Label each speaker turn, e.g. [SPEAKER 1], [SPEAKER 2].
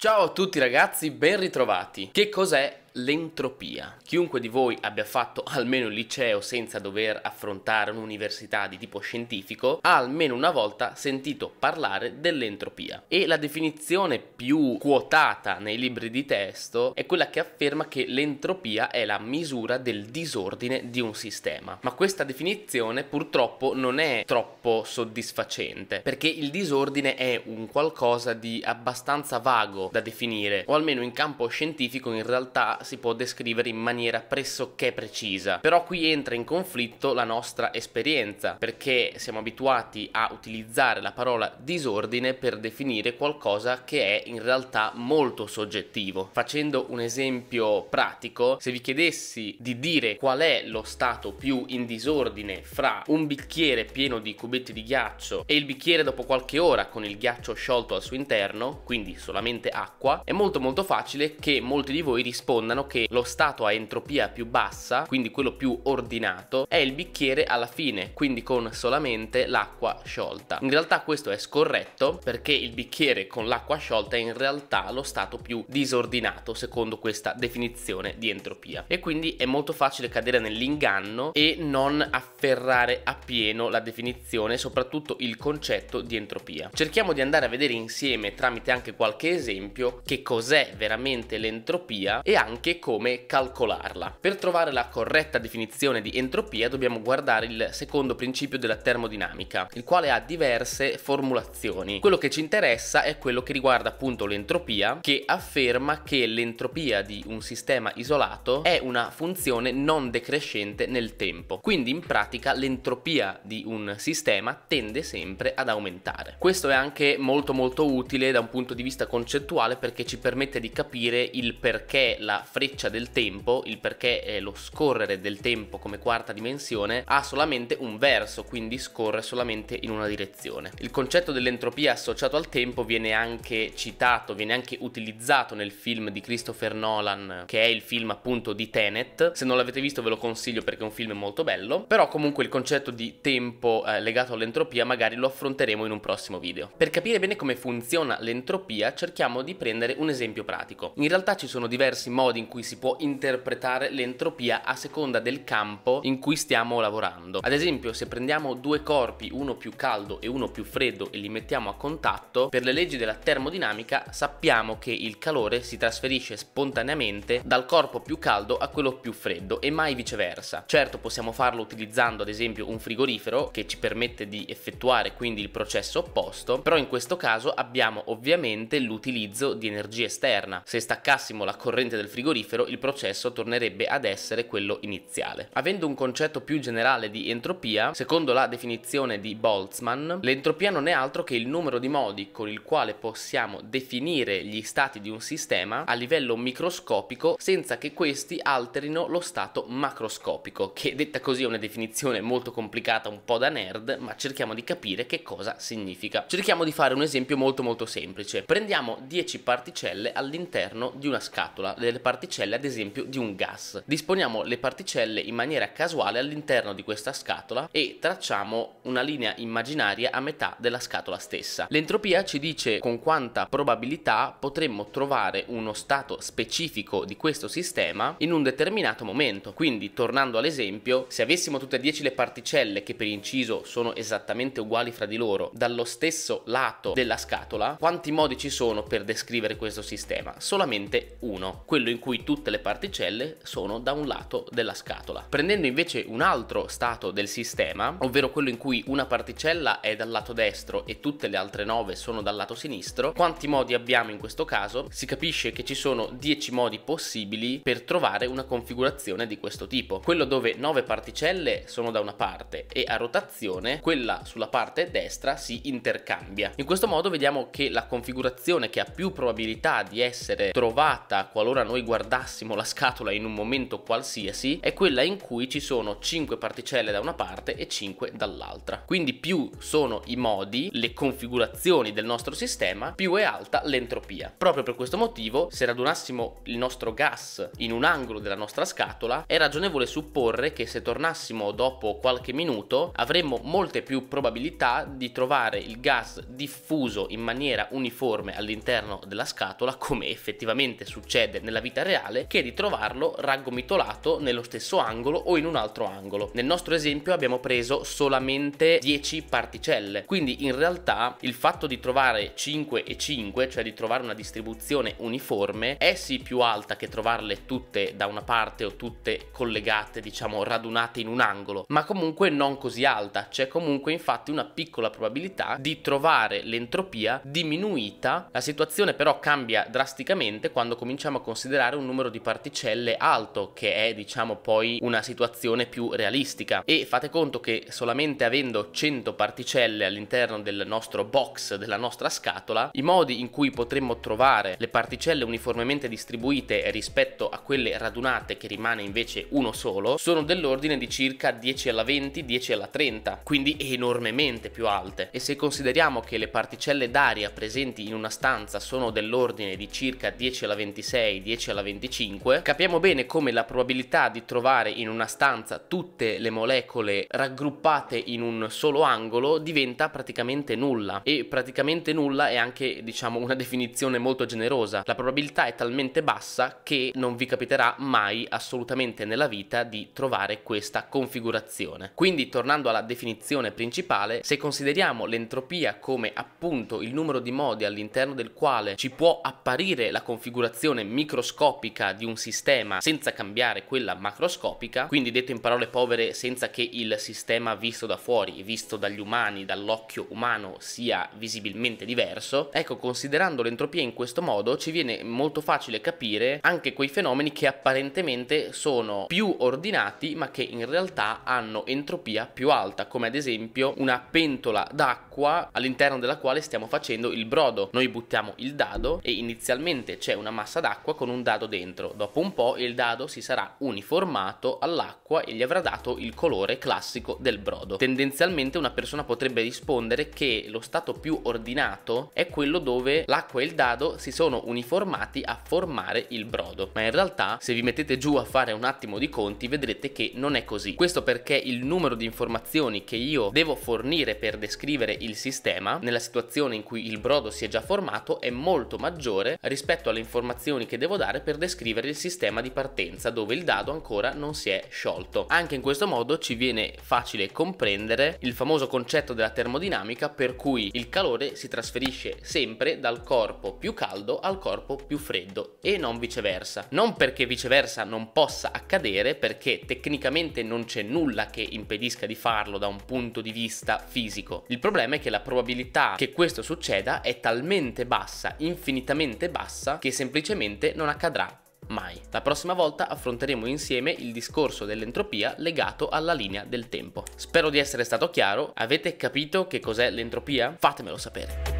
[SPEAKER 1] Ciao a tutti ragazzi, ben ritrovati. Che cos'è l'entropia. Chiunque di voi abbia fatto almeno il liceo senza dover affrontare un'università di tipo scientifico, ha almeno una volta sentito parlare dell'entropia. E la definizione più quotata nei libri di testo è quella che afferma che l'entropia è la misura del disordine di un sistema. Ma questa definizione purtroppo non è troppo soddisfacente, perché il disordine è un qualcosa di abbastanza vago da definire, o almeno in campo scientifico in realtà si può descrivere in maniera pressoché precisa. Però qui entra in conflitto la nostra esperienza, perché siamo abituati a utilizzare la parola disordine per definire qualcosa che è in realtà molto soggettivo. Facendo un esempio pratico, se vi chiedessi di dire qual è lo stato più in disordine fra un bicchiere pieno di cubetti di ghiaccio e il bicchiere dopo qualche ora con il ghiaccio sciolto al suo interno, quindi solamente acqua, è molto molto facile che molti di voi rispondano spiegano che lo stato a entropia più bassa, quindi quello più ordinato, è il bicchiere alla fine, quindi con solamente l'acqua sciolta. In realtà questo è scorretto perché il bicchiere con l'acqua sciolta è in realtà lo stato più disordinato secondo questa definizione di entropia. E quindi è molto facile cadere nell'inganno e non afferrare appieno la definizione, soprattutto il concetto di entropia. Cerchiamo di andare a vedere insieme tramite anche qualche esempio che cos'è veramente l'entropia e anche anche come calcolarla. Per trovare la corretta definizione di entropia dobbiamo guardare il secondo principio della termodinamica, il quale ha diverse formulazioni. Quello che ci interessa è quello che riguarda appunto l'entropia, che afferma che l'entropia di un sistema isolato è una funzione non decrescente nel tempo. Quindi in pratica l'entropia di un sistema tende sempre ad aumentare. Questo è anche molto molto utile da un punto di vista concettuale perché ci permette di capire il perché la freccia del tempo, il perché è eh, lo scorrere del tempo come quarta dimensione, ha solamente un verso, quindi scorre solamente in una direzione. Il concetto dell'entropia associato al tempo viene anche citato, viene anche utilizzato nel film di Christopher Nolan, che è il film appunto di Tenet. Se non l'avete visto ve lo consiglio perché è un film molto bello, però comunque il concetto di tempo eh, legato all'entropia magari lo affronteremo in un prossimo video. Per capire bene come funziona l'entropia cerchiamo di prendere un esempio pratico. In realtà ci sono diversi modi modi in cui si può interpretare l'entropia a seconda del campo in cui stiamo lavorando. Ad esempio, se prendiamo due corpi, uno più caldo e uno più freddo, e li mettiamo a contatto, per le leggi della termodinamica sappiamo che il calore si trasferisce spontaneamente dal corpo più caldo a quello più freddo e mai viceversa. Certo, possiamo farlo utilizzando ad esempio un frigorifero che ci permette di effettuare quindi il processo opposto, però in questo caso abbiamo ovviamente l'utilizzo di energia esterna. Se staccassimo la corrente del frigorifero frigorifero il processo tornerebbe ad essere quello iniziale. Avendo un concetto più generale di entropia, secondo la definizione di Boltzmann, l'entropia non è altro che il numero di modi con il quale possiamo definire gli stati di un sistema a livello microscopico senza che questi alterino lo stato macroscopico, che detta così è una definizione molto complicata, un po' da nerd, ma cerchiamo di capire che cosa significa. Cerchiamo di fare un esempio molto molto semplice. Prendiamo 10 particelle all'interno di una scatola, delle particelle particelle ad esempio di un gas. Disponiamo le particelle in maniera casuale all'interno di questa scatola e tracciamo una linea immaginaria a metà della scatola stessa. L'entropia ci dice con quanta probabilità potremmo trovare uno stato specifico di questo sistema in un determinato momento. Quindi tornando all'esempio, se avessimo tutte e dieci le particelle che per inciso sono esattamente uguali fra di loro dallo stesso lato della scatola, quanti modi ci sono per descrivere questo sistema? Solamente uno, quello in cui cui tutte le particelle sono da un lato della scatola. Prendendo invece un altro stato del sistema, ovvero quello in cui una particella è dal lato destro e tutte le altre 9 sono dal lato sinistro, quanti modi abbiamo in questo caso? Si capisce che ci sono 10 modi possibili per trovare una configurazione di questo tipo. Quello dove 9 particelle sono da una parte e a rotazione quella sulla parte destra si intercambia. In questo modo vediamo che la configurazione che ha più probabilità di essere trovata qualora noi guardiamo guardassimo la scatola in un momento qualsiasi è quella in cui ci sono 5 particelle da una parte e 5 dall'altra. Quindi più sono i modi, le configurazioni del nostro sistema, più è alta l'entropia. Proprio per questo motivo, se radunassimo il nostro gas in un angolo della nostra scatola, è ragionevole supporre che se tornassimo dopo qualche minuto avremmo molte più probabilità di trovare il gas diffuso in maniera uniforme all'interno della scatola come effettivamente succede nella vita reale che di trovarlo raggomitolato nello stesso angolo o in un altro angolo. Nel nostro esempio abbiamo preso solamente 10 particelle, quindi in realtà il fatto di trovare 5 e 5, cioè di trovare una distribuzione uniforme, è sì più alta che trovarle tutte da una parte o tutte collegate, diciamo radunate in un angolo, ma comunque non così alta, c'è comunque infatti una piccola probabilità di trovare l'entropia diminuita. La situazione però cambia drasticamente quando cominciamo a considerare dare un numero di particelle alto, che è diciamo poi una situazione più realistica. E fate conto che solamente avendo 100 particelle all'interno del nostro box, della nostra scatola, i modi in cui potremmo trovare le particelle uniformemente distribuite rispetto a quelle radunate, che rimane invece uno solo, sono dell'ordine di circa 10 alla 20, 10 alla 30, quindi enormemente più alte. E se consideriamo che le particelle d'aria presenti in una stanza sono dell'ordine di circa 10 alla 26, 10 alla alla 25, capiamo bene come la probabilità di trovare in una stanza tutte le molecole raggruppate in un solo angolo diventa praticamente nulla e praticamente nulla è anche diciamo una definizione molto generosa. La probabilità è talmente bassa che non vi capiterà mai assolutamente nella vita di trovare questa configurazione. Quindi tornando alla definizione principale, se consideriamo l'entropia come appunto il numero di modi all'interno del quale ci può apparire la configurazione microscopica microscopica di un sistema senza cambiare quella macroscopica, quindi detto in parole povere senza che il sistema visto da fuori, visto dagli umani, dall'occhio umano sia visibilmente diverso, ecco considerando l'entropia in questo modo ci viene molto facile capire anche quei fenomeni che apparentemente sono più ordinati ma che in realtà hanno entropia più alta, come ad esempio una pentola d'acqua all'interno della quale stiamo facendo il brodo. Noi buttiamo il dado e inizialmente c'è una massa d'acqua con un dado dado dentro. Dopo un po' il dado si sarà uniformato all'acqua e gli avrà dato il colore classico del brodo. Tendenzialmente una persona potrebbe rispondere che lo stato più ordinato è quello dove l'acqua e il dado si sono uniformati a formare il brodo. Ma in realtà se vi mettete giù a fare un attimo di conti vedrete che non è così. Questo perché il numero di informazioni che io devo fornire per descrivere il sistema nella situazione in cui il brodo si è già formato è molto maggiore rispetto alle informazioni che devo dare per per descrivere il sistema di partenza dove il dado ancora non si è sciolto. Anche in questo modo ci viene facile comprendere il famoso concetto della termodinamica per cui il calore si trasferisce sempre dal corpo più caldo al corpo più freddo e non viceversa. Non perché viceversa non possa accadere, perché tecnicamente non c'è nulla che impedisca di farlo da un punto di vista fisico. Il problema è che la probabilità che questo succeda è talmente bassa, infinitamente bassa, che semplicemente non accadrà mai. La prossima volta affronteremo insieme il discorso dell'entropia legato alla linea del tempo. Spero di essere stato chiaro, avete capito che cos'è l'entropia? Fatemelo sapere.